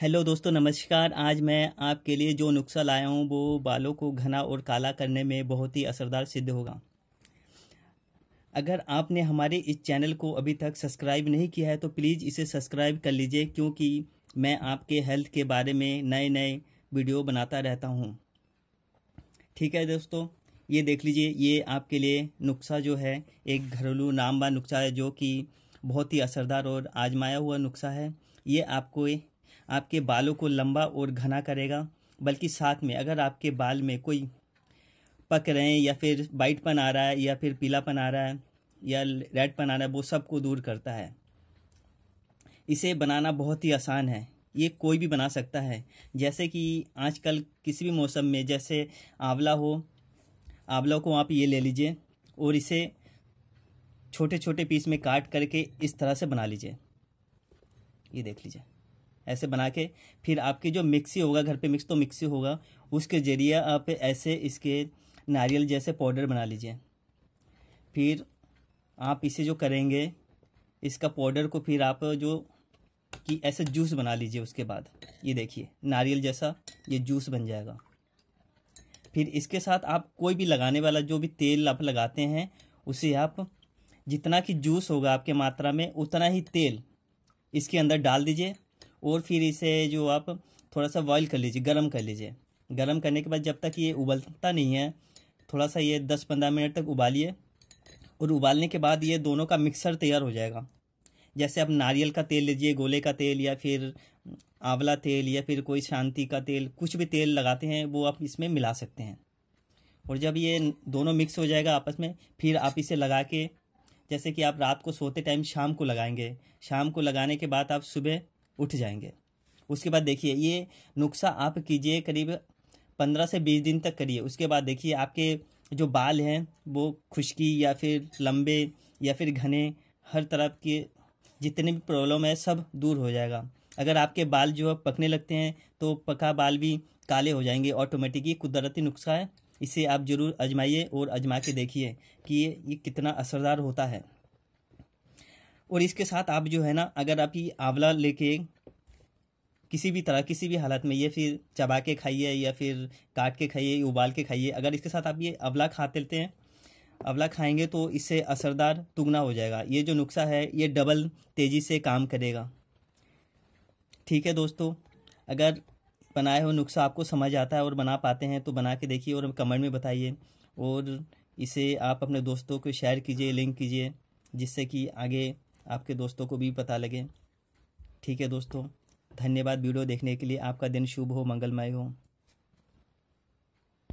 hello दोस्तों नमस्कार आज मैं आपके लिए जो नुस्खा लाया हूँ वो बालों को घना और काला करने में बहुत ही असरदार सिद्ध होगा अगर आपने हमारे इस चैनल को अभी तक सब्सक्राइब नहीं किया है तो प्लीज़ इसे सब्सक्राइब कर लीजिए क्योंकि मैं आपके हेल्थ के बारे में नए नए वीडियो बनाता रहता हूँ ठीक है दोस्तों ये देख लीजिए ये आपके लिए नुस्खा जो है एक घरेलू नामवा नुस्खा है जो कि बहुत ही असरदार और आजमाया हुआ नुस्खा है ये आपको आपके बालों को लंबा और घना करेगा बल्कि साथ में अगर आपके बाल में कोई पक रहे हैं या फिर वाइटपन आ रहा है या फिर पीलापन आ रहा है या रेडपन आ रहा है वो सबको दूर करता है इसे बनाना बहुत ही आसान है ये कोई भी बना सकता है जैसे कि आजकल किसी भी मौसम में जैसे आंवला हो आंवला को आप ये ले लीजिए और इसे छोटे छोटे पीस में काट करके इस तरह से बना लीजिए ये देख लीजिए ऐसे बना के फिर आपकी जो मिक्सी होगा घर पे मिक्स तो मिक्सी होगा उसके जरिए आप ऐसे इसके नारियल जैसे पाउडर बना लीजिए फिर आप इसे जो करेंगे इसका पाउडर को फिर आप जो कि ऐसे जूस बना लीजिए उसके बाद ये देखिए नारियल जैसा ये जूस बन जाएगा फिर इसके साथ आप कोई भी लगाने वाला जो भी तेल आप लगाते हैं उसे आप जितना कि जूस होगा आपके मात्रा में उतना ही तेल इसके अंदर डाल दीजिए और फिर इसे जो आप थोड़ा सा बॉयल कर लीजिए गर्म कर लीजिए गर्म करने के बाद जब तक ये उबलता नहीं है थोड़ा सा ये दस पंद्रह मिनट तक उबालिए और उबालने के बाद ये दोनों का मिक्सर तैयार हो जाएगा जैसे आप नारियल का तेल लीजिए गोले का तेल या फिर आंवला तेल या फिर कोई शांति का तेल कुछ भी तेल लगाते हैं वो आप इसमें मिला सकते हैं और जब ये दोनों मिक्स हो जाएगा आपस में फिर आप इसे लगा के जैसे कि आप रात को सोते टाइम शाम को लगाएंगे शाम को लगाने के बाद आप सुबह उठ जाएंगे उसके बाद देखिए ये नुस्खा आप कीजिए करीब पंद्रह से बीस दिन तक करिए उसके बाद देखिए आपके जो बाल हैं वो खुश्की या फिर लंबे या फिर घने हर तरफ के जितने भी प्रॉब्लम है सब दूर हो जाएगा अगर आपके बाल जो है पकने लगते हैं तो पका बाल भी काले हो जाएंगे ऑटोमेटिक ये कुदरती नुस्खा है इसे आप ज़रूर आजमाइए और आजमा के देखिए कि ये कितना असरदार होता है और इसके साथ आप जो है ना अगर आप ये आंवला लेके किसी भी तरह किसी भी हालत में ये फिर चबा के खाइए या फिर काट के खाइए उबाल के खाइए अगर इसके साथ आप ये अवला खाते लेते हैं अवला खाएंगे तो इससे असरदार दुगना हो जाएगा ये जो नुस्खा है ये डबल तेज़ी से काम करेगा ठीक है दोस्तों अगर बनाए हुए नुस्खा आपको समझ आता है और बना पाते हैं तो बना के देखिए और कमेंट में बताइए और इसे आप अपने दोस्तों को शेयर कीजिए लिंक कीजिए जिससे कि आगे आपके दोस्तों को भी पता लगे ठीक है दोस्तों धन्यवाद वीडियो देखने के लिए आपका दिन शुभ हो मंगलमय हो